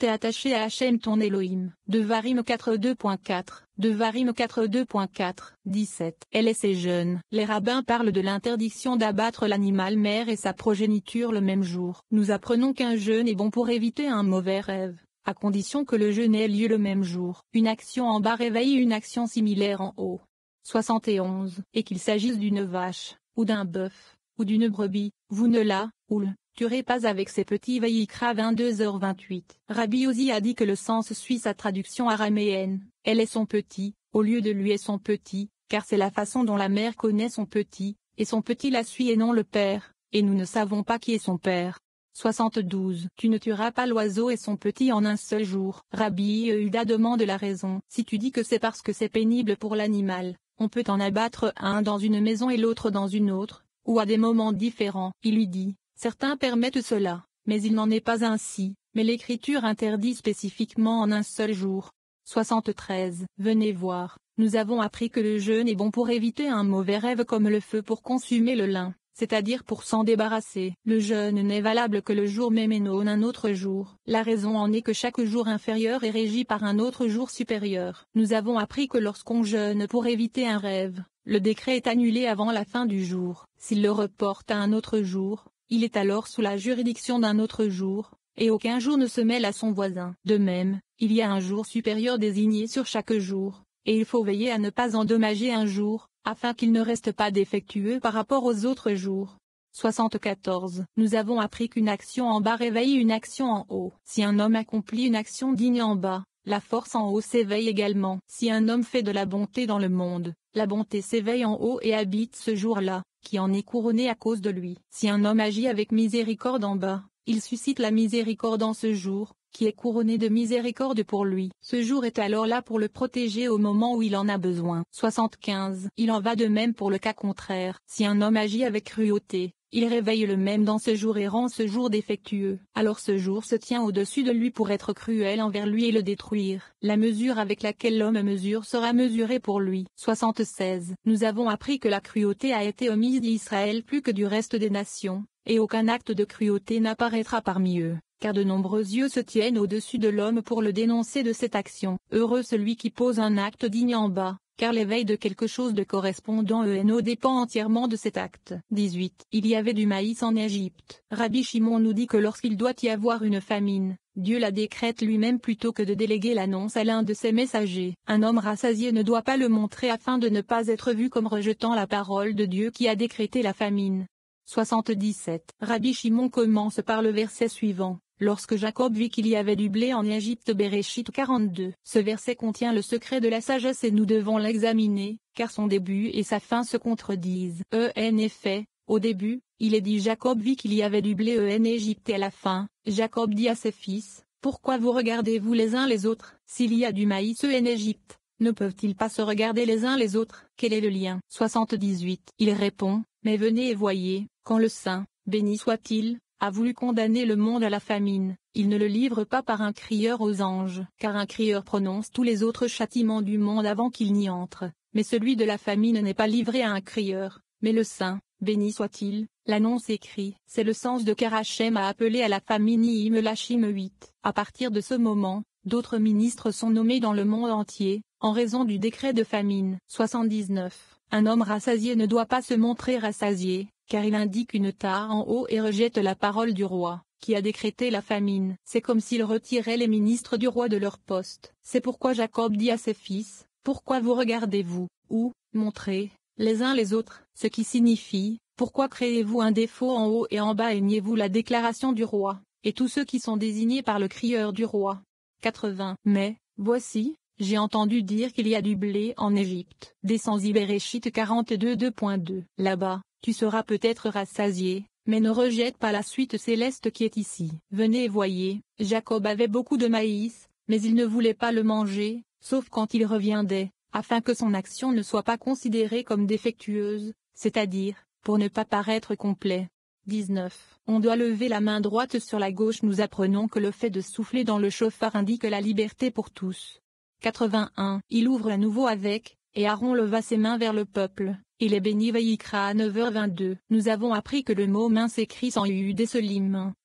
est attaché à Hachem ton Elohim. Devarim 42.4, Devarim 42.4, 17. Elle est ses jeunes. Les rabbins parlent de l'interdiction d'abattre l'animal mère et sa progéniture le même jour. Nous apprenons qu'un jeûne est bon pour éviter un mauvais rêve, à condition que le jeûne ait lieu le même jour. Une action en bas réveille une action similaire en haut. 71. Et qu'il s'agisse d'une vache, ou d'un bœuf, ou d'une brebis, vous ne la, ou le, tueras pas avec ses petits veïkra 22h28. Rabbi Ozi a dit que le sens suit sa traduction araméenne, elle est son petit, au lieu de lui est son petit, car c'est la façon dont la mère connaît son petit, et son petit la suit et non le père, et nous ne savons pas qui est son père. 72. Tu ne tueras pas l'oiseau et son petit en un seul jour. Rabbi Yehuda demande la raison. Si tu dis que c'est parce que c'est pénible pour l'animal, on peut en abattre un dans une maison et l'autre dans une autre, ou à des moments différents. Il lui dit, Certains permettent cela, mais il n'en est pas ainsi, mais l'Écriture interdit spécifiquement en un seul jour. 73. Venez voir, nous avons appris que le jeûne est bon pour éviter un mauvais rêve comme le feu pour consumer le lin, c'est-à-dire pour s'en débarrasser. Le jeûne n'est valable que le jour même et non un autre jour. La raison en est que chaque jour inférieur est régi par un autre jour supérieur. Nous avons appris que lorsqu'on jeûne pour éviter un rêve, le décret est annulé avant la fin du jour. S'il le reporte à un autre jour, il est alors sous la juridiction d'un autre jour, et aucun jour ne se mêle à son voisin. De même, il y a un jour supérieur désigné sur chaque jour, et il faut veiller à ne pas endommager un jour, afin qu'il ne reste pas défectueux par rapport aux autres jours. 74. Nous avons appris qu'une action en bas réveille une action en haut. Si un homme accomplit une action digne en bas, la force en haut s'éveille également. Si un homme fait de la bonté dans le monde, la bonté s'éveille en haut et habite ce jour-là qui en est couronné à cause de lui. Si un homme agit avec miséricorde en bas, il suscite la miséricorde en ce jour, qui est couronné de miséricorde pour lui. Ce jour est alors là pour le protéger au moment où il en a besoin. 75. Il en va de même pour le cas contraire. Si un homme agit avec cruauté, il réveille le même dans ce jour errant ce jour défectueux. Alors ce jour se tient au-dessus de lui pour être cruel envers lui et le détruire. La mesure avec laquelle l'homme mesure sera mesurée pour lui. 76. Nous avons appris que la cruauté a été omise d'Israël plus que du reste des nations, et aucun acte de cruauté n'apparaîtra parmi eux car de nombreux yeux se tiennent au-dessus de l'homme pour le dénoncer de cette action. Heureux celui qui pose un acte digne en bas, car l'éveil de quelque chose de correspondant ENO dépend entièrement de cet acte. 18. Il y avait du maïs en Égypte. Rabbi Shimon nous dit que lorsqu'il doit y avoir une famine, Dieu la décrète lui-même plutôt que de déléguer l'annonce à l'un de ses messagers. Un homme rassasié ne doit pas le montrer afin de ne pas être vu comme rejetant la parole de Dieu qui a décrété la famine. 77. Rabbi Shimon commence par le verset suivant. Lorsque Jacob vit qu'il y avait du blé en Égypte Bereshit 42. Ce verset contient le secret de la sagesse et nous devons l'examiner, car son début et sa fin se contredisent. E, en effet, au début, il est dit Jacob vit qu'il y avait du blé en Égypte et à la fin, Jacob dit à ses fils, Pourquoi vous regardez-vous les uns les autres S'il y a du maïs en Égypte, ne peuvent-ils pas se regarder les uns les autres Quel est le lien 78. Il répond, Mais venez et voyez, quand le Saint, béni soit-il, a voulu condamner le monde à la famine, il ne le livre pas par un crieur aux anges, car un crieur prononce tous les autres châtiments du monde avant qu'il n'y entre, mais celui de la famine n'est pas livré à un crieur, mais le saint, béni soit-il, l'annonce écrit. C'est le sens de Karachem a appelé à la famine Lachim 8. À partir de ce moment, d'autres ministres sont nommés dans le monde entier, en raison du décret de famine. 79. Un homme rassasié ne doit pas se montrer rassasié, car il indique une tare en haut et rejette la parole du roi, qui a décrété la famine. C'est comme s'il retirait les ministres du roi de leur poste. C'est pourquoi Jacob dit à ses fils, Pourquoi vous regardez-vous, ou, montrez, les uns les autres, ce qui signifie, Pourquoi créez-vous un défaut en haut et en bas et niez-vous la déclaration du roi, et tous ceux qui sont désignés par le crieur du roi 80. Mais, voici, j'ai entendu dire qu'il y a du blé en Égypte. Descends Ibéréchite 42.2. Là-bas, tu seras peut-être rassasié, mais ne rejette pas la suite céleste qui est ici. Venez et voyez, Jacob avait beaucoup de maïs, mais il ne voulait pas le manger, sauf quand il reviendait, afin que son action ne soit pas considérée comme défectueuse, c'est-à-dire, pour ne pas paraître complet. 19. On doit lever la main droite sur la gauche nous apprenons que le fait de souffler dans le chauffard indique la liberté pour tous. 81. Il ouvre à nouveau avec, et Aaron leva ses mains vers le peuple, il est béni Veikra à 9h22. Nous avons appris que le mot main s'écrit sans yud et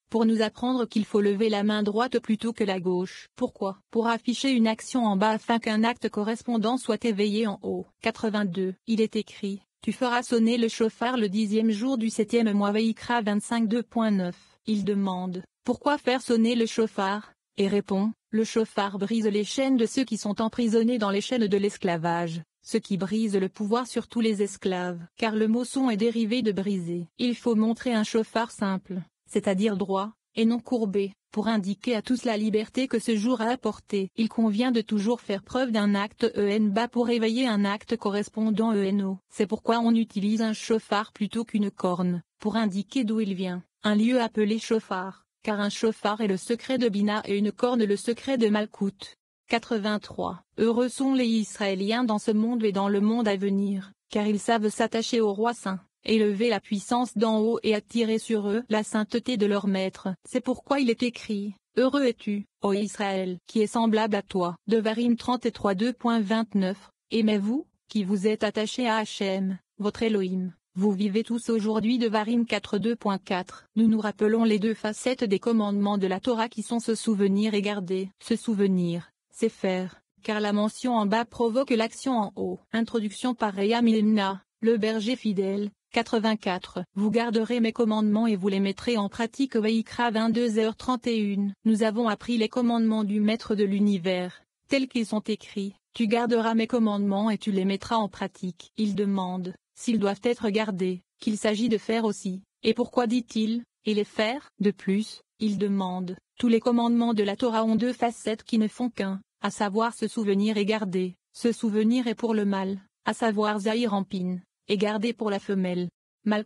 pour nous apprendre qu'il faut lever la main droite plutôt que la gauche. Pourquoi Pour afficher une action en bas afin qu'un acte correspondant soit éveillé en haut. 82. Il est écrit, tu feras sonner le chauffard le dixième jour du septième mois Veikra 25 Il demande, pourquoi faire sonner le chauffard Et répond, le chauffard brise les chaînes de ceux qui sont emprisonnés dans les chaînes de l'esclavage ce qui brise le pouvoir sur tous les esclaves. Car le mot son est dérivé de briser. Il faut montrer un chauffard simple, c'est-à-dire droit, et non courbé, pour indiquer à tous la liberté que ce jour a apportée. Il convient de toujours faire preuve d'un acte en bas pour éveiller un acte correspondant eno. C'est pourquoi on utilise un chauffard plutôt qu'une corne, pour indiquer d'où il vient, un lieu appelé chauffard, car un chauffard est le secret de Bina et une corne le secret de Malkout. 83. Heureux sont les Israéliens dans ce monde et dans le monde à venir, car ils savent s'attacher au roi saint, élever la puissance d'en haut et attirer sur eux la sainteté de leur maître. C'est pourquoi il est écrit, Heureux es-tu, ô Israël, qui est semblable à toi. De Varim 33 2.29 Aimez-vous, qui vous êtes attachés à Hachem, votre Elohim. Vous vivez tous aujourd'hui de Varim 4.2.4. Nous nous rappelons les deux facettes des commandements de la Torah qui sont se souvenir et garder. ce souvenir, c'est faire, car la mention en bas provoque l'action en haut. Introduction par Réa le berger fidèle, 84. Vous garderez mes commandements et vous les mettrez en pratique. Veïkra 22h31. Nous avons appris les commandements du Maître de l'univers, tels qu'ils sont écrits. Tu garderas mes commandements et tu les mettras en pratique. Il demande, s'ils doivent être gardés, qu'il s'agit de faire aussi. Et pourquoi dit-il, et les faire. De plus, il demande, tous les commandements de la Torah ont deux facettes qui ne font qu'un, à savoir se souvenir et garder, se souvenir est pour le mâle, à savoir Zahir pine, et garder pour la femelle,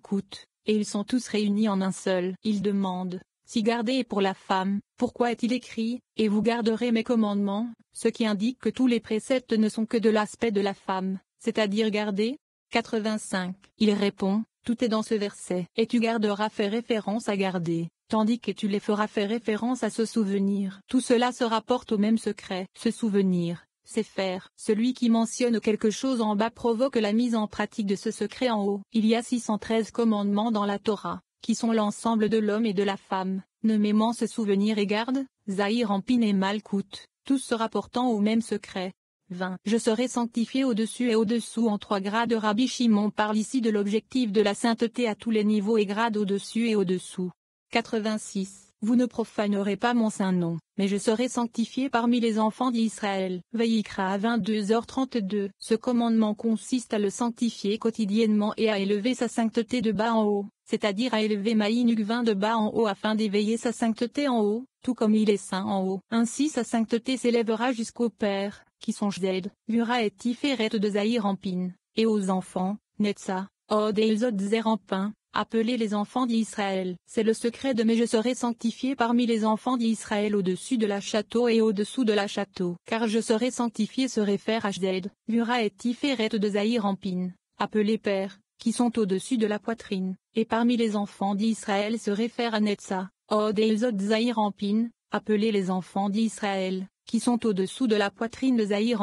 coûte, et ils sont tous réunis en un seul. Il demande, si garder est pour la femme, pourquoi est-il écrit, et vous garderez mes commandements, ce qui indique que tous les préceptes ne sont que de l'aspect de la femme, c'est-à-dire garder 85. Il répond, tout est dans ce verset. Et tu garderas fait référence à garder, tandis que tu les feras faire référence à ce souvenir. Tout cela se rapporte au même secret. Se souvenir, c'est faire. Celui qui mentionne quelque chose en bas provoque la mise en pratique de ce secret en haut. Il y a 613 commandements dans la Torah, qui sont l'ensemble de l'homme et de la femme, nommément ce souvenir et garde, Zahir en et Malkout, tous se rapportant au même secret. 20. Je serai sanctifié au-dessus et au-dessous en trois grades. Rabbi Shimon parle ici de l'objectif de la sainteté à tous les niveaux et grades au-dessus et au-dessous. 86. Vous ne profanerez pas mon saint nom, mais je serai sanctifié parmi les enfants d'Israël. Veïkra à 22h32. Ce commandement consiste à le sanctifier quotidiennement et à élever sa sainteté de bas en haut, c'est-à-dire à élever Maïnuk 20 de bas en haut afin d'éveiller sa sainteté en haut, tout comme il est saint en haut. Ainsi sa sainteté s'élèvera jusqu'au Père qui sont Jed, Ura et Tiferet de Zahirampin, et aux enfants, Netsa, Od et Ilzod Zerampin, appelez les enfants d'Israël. C'est le secret de mes je serai sanctifié parmi les enfants d'Israël au-dessus de la château et au-dessous de la château. Car je serai sanctifié se réfère à Jed, Ura et Tiferet de Zahirampin, appelés Père, qui sont au-dessus de la poitrine, et parmi les enfants d'Israël se réfère à Netsa, Od et Ilzod Zahirampin, appelés les enfants d'Israël qui sont au-dessous de la poitrine de Zahir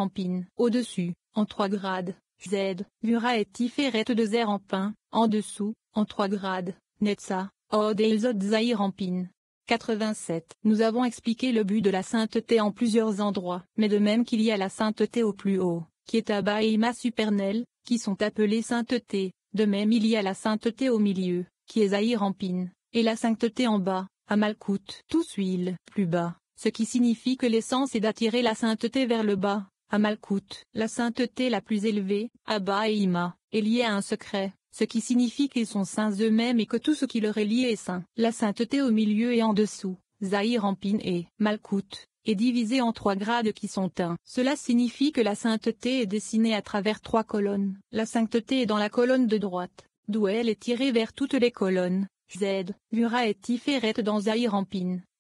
Au-dessus, en trois grades, Z, Vura et Tiferet de Zer en pin, en dessous, en trois grades, Netza, Od et Elzot Zahir 87. Nous avons expliqué le but de la sainteté en plusieurs endroits, mais de même qu'il y a la sainteté au plus haut, qui est Abba et Ima supernel, qui sont appelées sainteté, de même il y a la sainteté au milieu, qui est Zahir en et la sainteté en bas, à Malkout. Tous huiles, plus bas, ce qui signifie que l'essence est d'attirer la sainteté vers le bas, à Malkout. La sainteté la plus élevée, Abba et Ima, est liée à un secret, ce qui signifie qu'ils sont saints eux-mêmes et que tout ce qui leur est lié est saint. La sainteté au milieu et en dessous, Zahir et Malkout, est divisée en trois grades qui sont un. Cela signifie que la sainteté est dessinée à travers trois colonnes. La sainteté est dans la colonne de droite, d'où elle est tirée vers toutes les colonnes. Z, Lura et Tiferet dans Zahir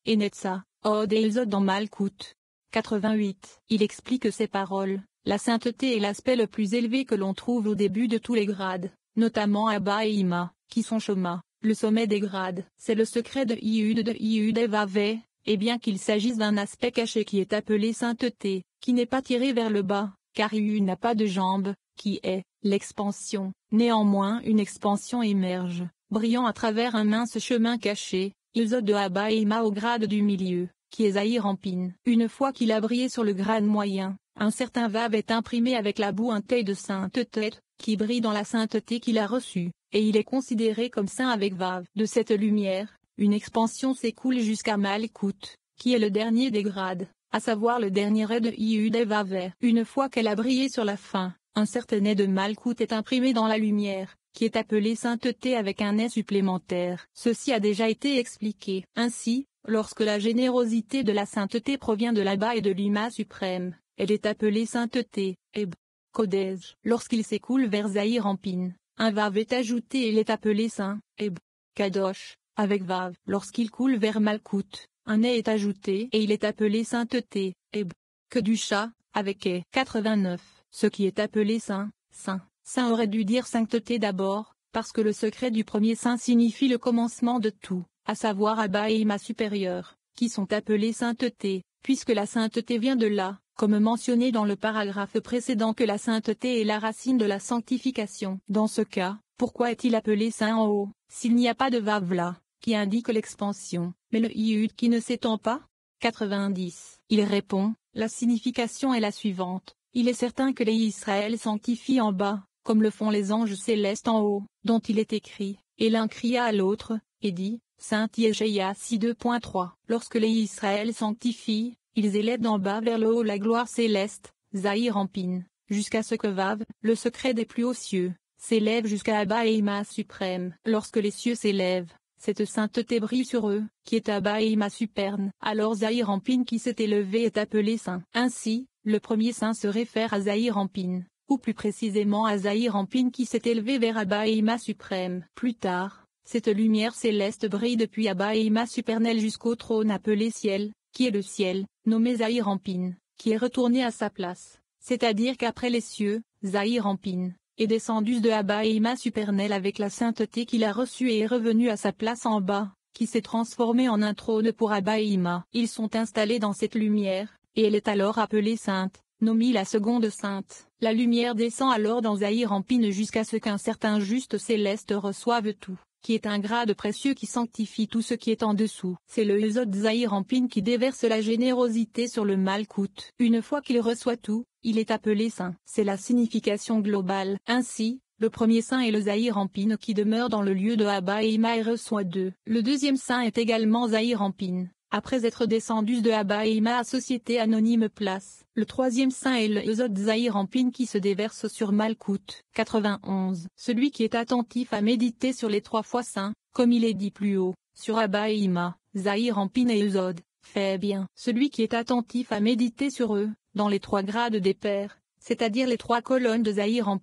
et Netsa. Ode oh, Elzod dans Malkout. 88. Il explique ces paroles. La sainteté est l'aspect le plus élevé que l'on trouve au début de tous les grades, notamment Abba et Ima, qui sont chemin, le sommet des grades. C'est le secret de Iud de Iud Vavé, et bien qu'il s'agisse d'un aspect caché qui est appelé sainteté, qui n'est pas tiré vers le bas, car Iud n'a pas de jambes, qui est, l'expansion. Néanmoins une expansion émerge, brillant à travers un mince chemin caché, ils de Abba et Ima au grade du milieu, qui est Zahir Une fois qu'il a brillé sur le grade moyen, un certain Vav est imprimé avec la boue un taille de sainte tête, qui brille dans la sainteté qu'il a reçue, et il est considéré comme saint avec Vav. De cette lumière, une expansion s'écoule jusqu'à Malkout, qui est le dernier des grades, à savoir le dernier raid de Iudé Une fois qu'elle a brillé sur la fin, un certain nez de Malkout est imprimé dans la lumière, qui est appelé sainteté avec un S supplémentaire. Ceci a déjà été expliqué. Ainsi, lorsque la générosité de la sainteté provient de là-bas et de l'Ima suprême, elle est appelée sainteté, Eb. Kodesh. Lorsqu'il s'écoule vers Zahir en un Vav est ajouté et il est appelé saint, Eb. Kadosh, avec Vav. Lorsqu'il coule vers Malkout, un E est ajouté et il est appelé sainteté, Eb. Que du avec E. 89. Ce qui est appelé saint, saint, Saint aurait dû dire sainteté d'abord, parce que le secret du premier saint signifie le commencement de tout, à savoir Abba et Ima supérieur, qui sont appelés sainteté, puisque la sainteté vient de là, comme mentionné dans le paragraphe précédent que la sainteté est la racine de la sanctification. Dans ce cas, pourquoi est-il appelé saint en haut, s'il n'y a pas de vavla, qui indique l'expansion, mais le iud qui ne s'étend pas 90. Il répond, la signification est la suivante, il est certain que les Israël sanctifient en bas, comme le font les anges célestes en haut, dont il est écrit, et l'un cria à l'autre, et dit, Saint Yeshaya 6.3. Lorsque les Israël sanctifient, ils élèvent d'en bas vers le haut la gloire céleste, Zahir jusqu'à ce que Vav, le secret des plus hauts cieux, s'élève jusqu'à Abba et suprême. Lorsque les cieux s'élèvent, cette sainteté brille sur eux, qui est Abba et Ima superne. Alors Zahir Rampine qui s'est élevé est appelé saint. Ainsi, le premier saint se réfère à Zahir ou plus précisément à Zahir qui s'est élevé vers Abba suprême. Plus tard, cette lumière céleste brille depuis Abba supernel jusqu'au trône appelé ciel, qui est le ciel, nommé Zahir rampine qui est retourné à sa place, c'est-à-dire qu'après les cieux, Zahir rampine est descendu de Abba supernel avec la sainteté qu'il a reçue et est revenu à sa place en bas, qui s'est transformé en un trône pour Abba et Ils sont installés dans cette lumière, et elle est alors appelée sainte. Nomie la seconde sainte. La lumière descend alors dans Zahir jusqu'à ce qu'un certain juste céleste reçoive tout, qui est un grade précieux qui sanctifie tout ce qui est en dessous. C'est le Ezod Zahir qui déverse la générosité sur le coûte. Une fois qu'il reçoit tout, il est appelé saint. C'est la signification globale. Ainsi, le premier saint est le Zahir qui demeure dans le lieu de Abba et Ima reçoit deux. Le deuxième saint est également Zahir après être descendus de Ima à Société Anonyme Place. Le troisième saint est le Euzod Zahir en qui se déverse sur Malkout. 91. Celui qui est attentif à méditer sur les trois fois saints, comme il est dit plus haut, sur Ima, Zahir en pine et Eusode, fait bien. Celui qui est attentif à méditer sur eux, dans les trois grades des pères, c'est-à-dire les trois colonnes de Zahir en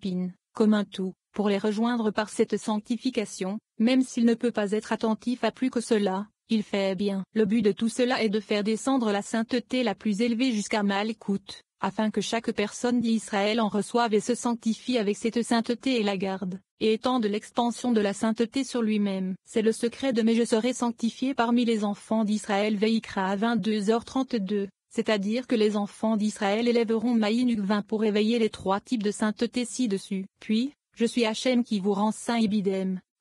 comme un tout, pour les rejoindre par cette sanctification, même s'il ne peut pas être attentif à plus que cela, il fait bien. Le but de tout cela est de faire descendre la sainteté la plus élevée jusqu'à Malkout, afin que chaque personne d'Israël en reçoive et se sanctifie avec cette sainteté et la garde, et étende l'expansion de la sainteté sur lui-même. C'est le secret de Mais je serai sanctifié parmi les enfants d'Israël Veikra à 22h32 c'est-à-dire que les enfants d'Israël élèveront Maïnuk 20 pour éveiller les trois types de sainteté ci-dessus. Puis, je suis Hachem qui vous rend saint et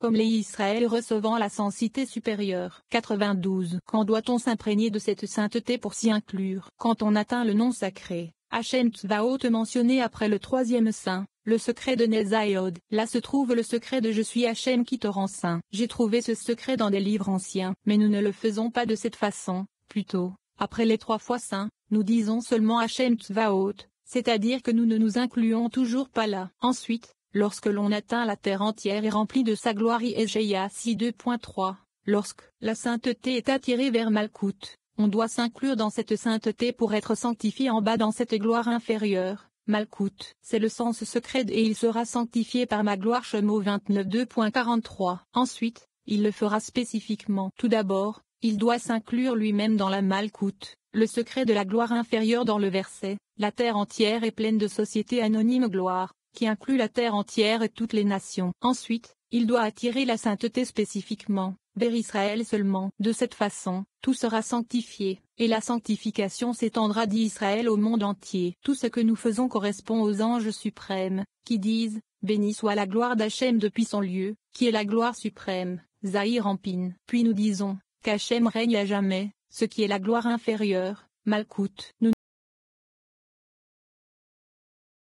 comme les Israël recevant la sensité supérieure. 92. Quand doit-on s'imprégner de cette sainteté pour s'y inclure Quand on atteint le nom sacré, Hachem Tzvaot mentionné après le troisième saint, le secret de Nezayod. Là se trouve le secret de Je suis Hachem qui te rend saint. J'ai trouvé ce secret dans des livres anciens, mais nous ne le faisons pas de cette façon, plutôt, après les trois fois saints, nous disons seulement Hachem Tzvaot, c'est-à-dire que nous ne nous incluons toujours pas là. Ensuite, Lorsque l'on atteint la terre entière et remplie de sa gloire Ezeïa 2.3, lorsque la sainteté est attirée vers Malkout, on doit s'inclure dans cette sainteté pour être sanctifié en bas dans cette gloire inférieure. Malkout, c'est le sens secret et il sera sanctifié par ma gloire Chemo 29 Ensuite, il le fera spécifiquement. Tout d'abord, il doit s'inclure lui-même dans la Malkout, le secret de la gloire inférieure dans le verset. La terre entière est pleine de sociétés anonyme gloire, qui inclut la terre entière et toutes les nations. Ensuite, il doit attirer la sainteté spécifiquement, vers Israël seulement. De cette façon, tout sera sanctifié, et la sanctification s'étendra d'Israël au monde entier. Tout ce que nous faisons correspond aux anges suprêmes, qui disent, Béni soit la gloire d'Hachem depuis son lieu, qui est la gloire suprême, Zahir Rampine. Puis nous disons, qu'Hachem règne à jamais, ce qui est la gloire inférieure, Malkout. Nous